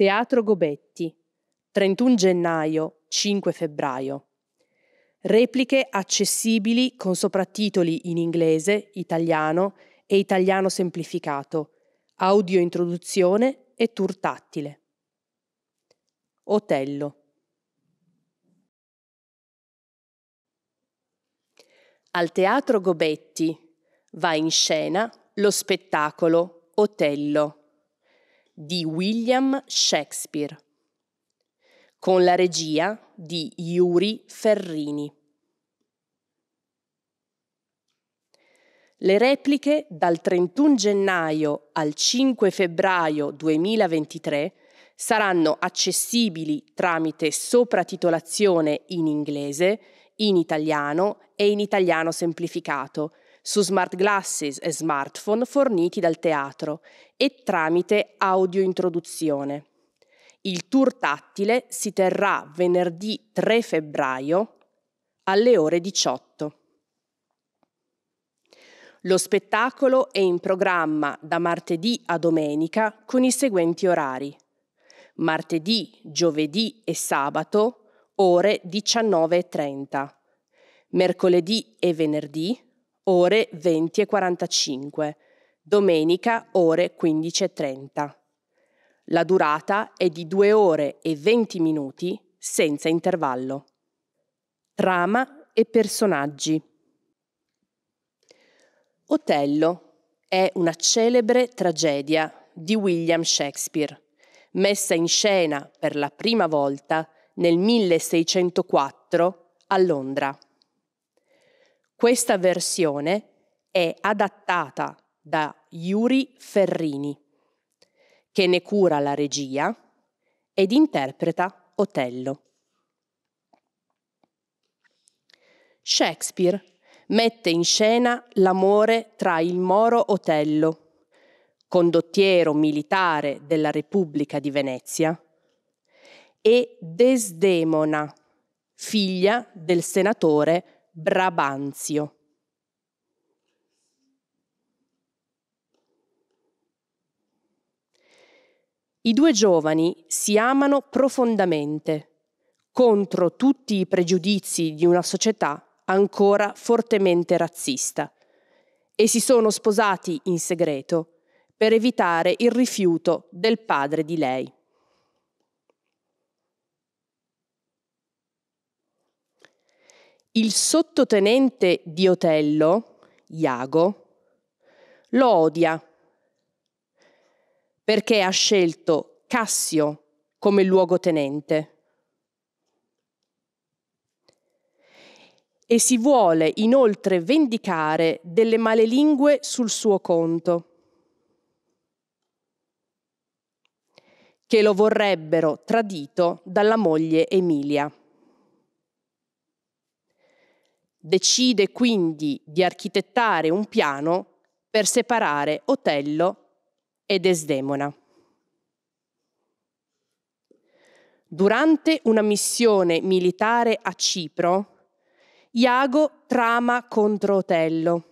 Teatro Gobetti, 31 gennaio, 5 febbraio. Repliche accessibili con soprattitoli in inglese, italiano e italiano semplificato, audio introduzione e tour tattile. Otello. Al Teatro Gobetti va in scena lo spettacolo Otello di William Shakespeare, con la regia di Yuri Ferrini. Le repliche dal 31 gennaio al 5 febbraio 2023 saranno accessibili tramite sopratitolazione in inglese, in italiano e in italiano semplificato su smart glasses e smartphone forniti dal teatro e tramite audio introduzione. Il tour tattile si terrà venerdì 3 febbraio alle ore 18. Lo spettacolo è in programma da martedì a domenica con i seguenti orari. Martedì, giovedì e sabato ore 19.30. Mercoledì e venerdì ore 20 e 45, domenica ore 15 e 30. La durata è di 2 ore e 20 minuti senza intervallo. Trama e personaggi. Otello è una celebre tragedia di William Shakespeare, messa in scena per la prima volta nel 1604 a Londra. Questa versione è adattata da Yuri Ferrini, che ne cura la regia ed interpreta Otello. Shakespeare mette in scena l'amore tra il moro Otello, condottiero militare della Repubblica di Venezia, e Desdemona, figlia del senatore Otello. Brabanzio. I due giovani si amano profondamente, contro tutti i pregiudizi di una società ancora fortemente razzista, e si sono sposati in segreto per evitare il rifiuto del padre di lei. Il sottotenente di Otello, Iago, lo odia perché ha scelto Cassio come luogotenente. E si vuole inoltre vendicare delle male lingue sul suo conto, che lo vorrebbero tradito dalla moglie Emilia. Decide quindi di architettare un piano per separare Otello e Desdemona. Durante una missione militare a Cipro, Iago trama contro Otello,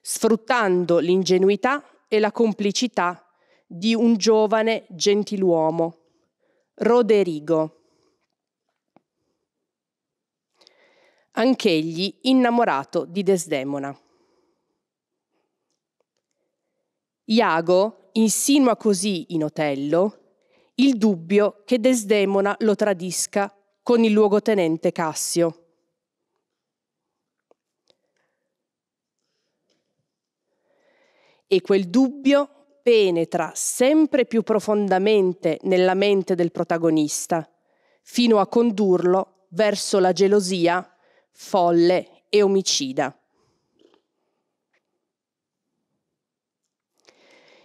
sfruttando l'ingenuità e la complicità di un giovane gentiluomo, Roderigo anch'egli innamorato di Desdemona. Iago insinua così in Otello il dubbio che Desdemona lo tradisca con il luogotenente Cassio. E quel dubbio penetra sempre più profondamente nella mente del protagonista, fino a condurlo verso la gelosia folle e omicida.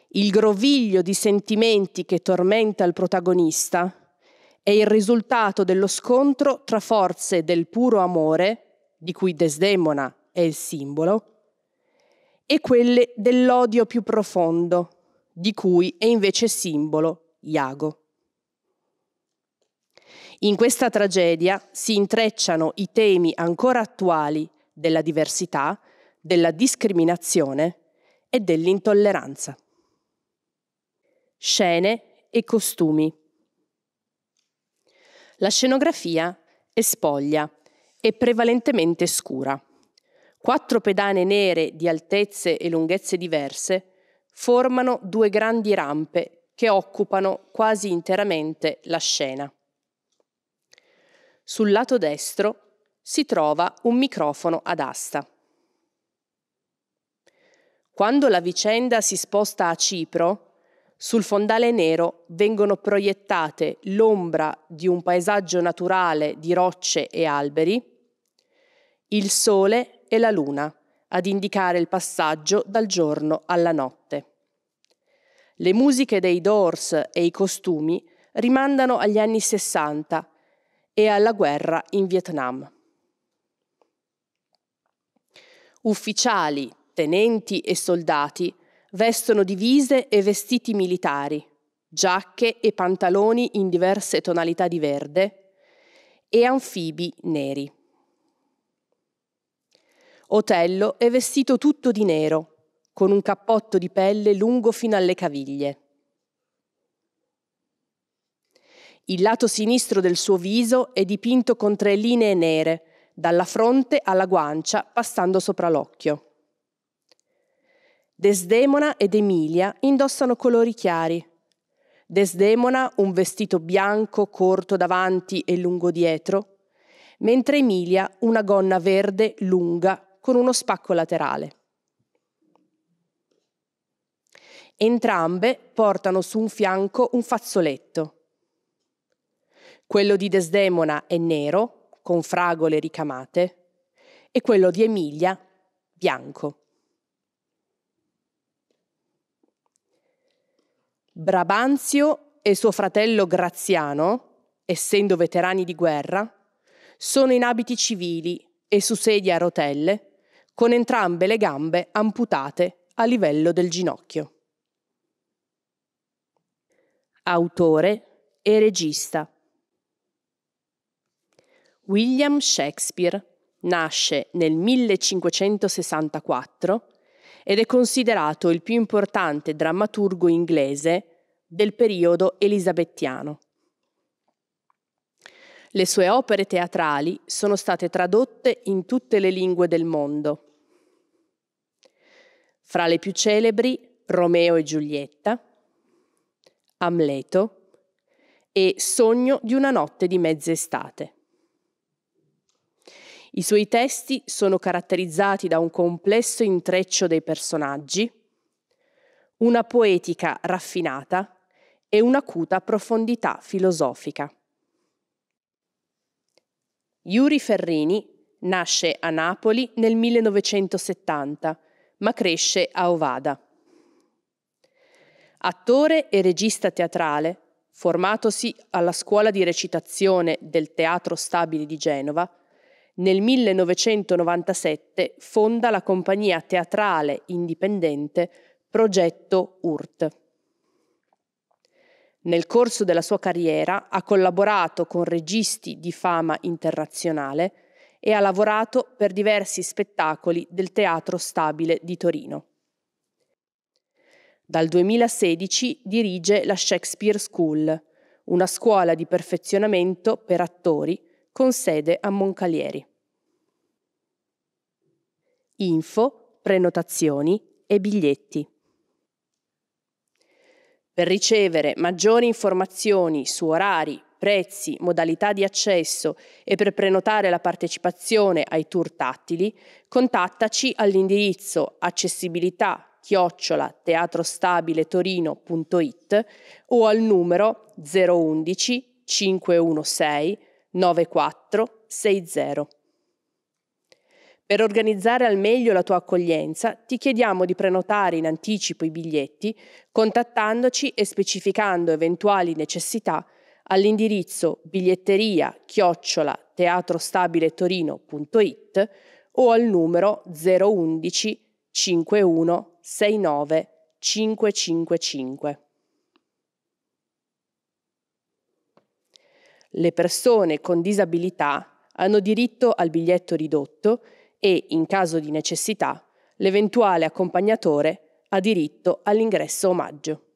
Il groviglio di sentimenti che tormenta il protagonista è il risultato dello scontro tra forze del puro amore, di cui Desdemona è il simbolo, e quelle dell'odio più profondo, di cui è invece simbolo Iago. In questa tragedia si intrecciano i temi ancora attuali della diversità, della discriminazione e dell'intolleranza. Scene e costumi. La scenografia è spoglia e prevalentemente scura. Quattro pedane nere di altezze e lunghezze diverse formano due grandi rampe che occupano quasi interamente la scena. Sul lato destro si trova un microfono ad asta. Quando la vicenda si sposta a Cipro, sul fondale nero vengono proiettate l'ombra di un paesaggio naturale di rocce e alberi, il sole e la luna ad indicare il passaggio dal giorno alla notte. Le musiche dei Doors e i costumi rimandano agli anni 60 e alla guerra in Vietnam. Ufficiali, tenenti e soldati vestono divise e vestiti militari, giacche e pantaloni in diverse tonalità di verde e anfibi neri. Otello è vestito tutto di nero, con un cappotto di pelle lungo fino alle caviglie. Il lato sinistro del suo viso è dipinto con tre linee nere, dalla fronte alla guancia, passando sopra l'occhio. Desdemona ed Emilia indossano colori chiari. Desdemona un vestito bianco corto davanti e lungo dietro, mentre Emilia una gonna verde lunga con uno spacco laterale. Entrambe portano su un fianco un fazzoletto. Quello di Desdemona è nero, con fragole ricamate, e quello di Emilia, bianco. Brabanzio e suo fratello Graziano, essendo veterani di guerra, sono in abiti civili e su sedie a rotelle, con entrambe le gambe amputate a livello del ginocchio. Autore e regista William Shakespeare nasce nel 1564 ed è considerato il più importante drammaturgo inglese del periodo elisabettiano. Le sue opere teatrali sono state tradotte in tutte le lingue del mondo. Fra le più celebri Romeo e Giulietta, Amleto e Sogno di una notte di mezz'estate. I suoi testi sono caratterizzati da un complesso intreccio dei personaggi, una poetica raffinata e un'acuta profondità filosofica. Yuri Ferrini nasce a Napoli nel 1970, ma cresce a Ovada. Attore e regista teatrale, formatosi alla scuola di recitazione del Teatro Stabile di Genova, nel 1997 fonda la compagnia teatrale indipendente Progetto URT. Nel corso della sua carriera ha collaborato con registi di fama internazionale e ha lavorato per diversi spettacoli del Teatro Stabile di Torino. Dal 2016 dirige la Shakespeare School, una scuola di perfezionamento per attori con sede a Moncalieri. Info, prenotazioni e biglietti. Per ricevere maggiori informazioni su orari, prezzi, modalità di accesso e per prenotare la partecipazione ai tour tattili, contattaci all'indirizzo accessibilità chiocciola teatrostabiletorino.it o al numero 011 516 9460. Per organizzare al meglio la tua accoglienza ti chiediamo di prenotare in anticipo i biglietti contattandoci e specificando eventuali necessità all'indirizzo biglietteria chiocciola teatrostabiletorino.it o al numero 011 51 69 555. Le persone con disabilità hanno diritto al biglietto ridotto e, in caso di necessità, l'eventuale accompagnatore ha diritto all'ingresso omaggio.